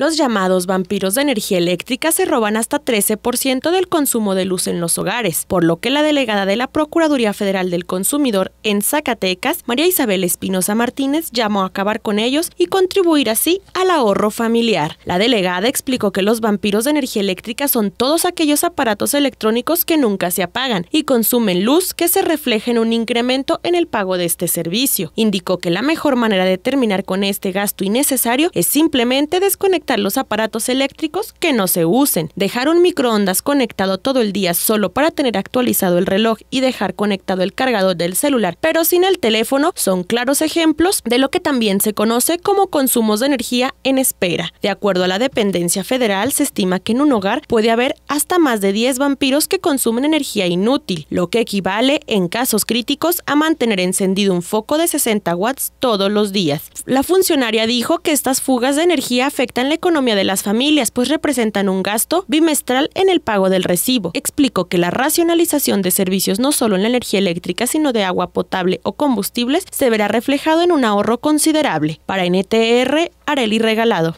Los llamados vampiros de energía eléctrica se roban hasta 13% del consumo de luz en los hogares, por lo que la delegada de la Procuraduría Federal del Consumidor en Zacatecas, María Isabel Espinosa Martínez, llamó a acabar con ellos y contribuir así al ahorro familiar. La delegada explicó que los vampiros de energía eléctrica son todos aquellos aparatos electrónicos que nunca se apagan y consumen luz que se refleja en un incremento en el pago de este servicio. Indicó que la mejor manera de terminar con este gasto innecesario es simplemente desconectar los aparatos eléctricos que no se usen, dejar un microondas conectado todo el día solo para tener actualizado el reloj y dejar conectado el cargador del celular, pero sin el teléfono, son claros ejemplos de lo que también se conoce como consumos de energía en espera. De acuerdo a la dependencia federal, se estima que en un hogar puede haber hasta más de 10 vampiros que consumen energía inútil, lo que equivale en casos críticos a mantener encendido un foco de 60 watts todos los días. La funcionaria dijo que estas fugas de energía afectan la economía de las familias, pues representan un gasto bimestral en el pago del recibo. Explicó que la racionalización de servicios no solo en la energía eléctrica, sino de agua potable o combustibles, se verá reflejado en un ahorro considerable. Para NTR, Areli Regalado.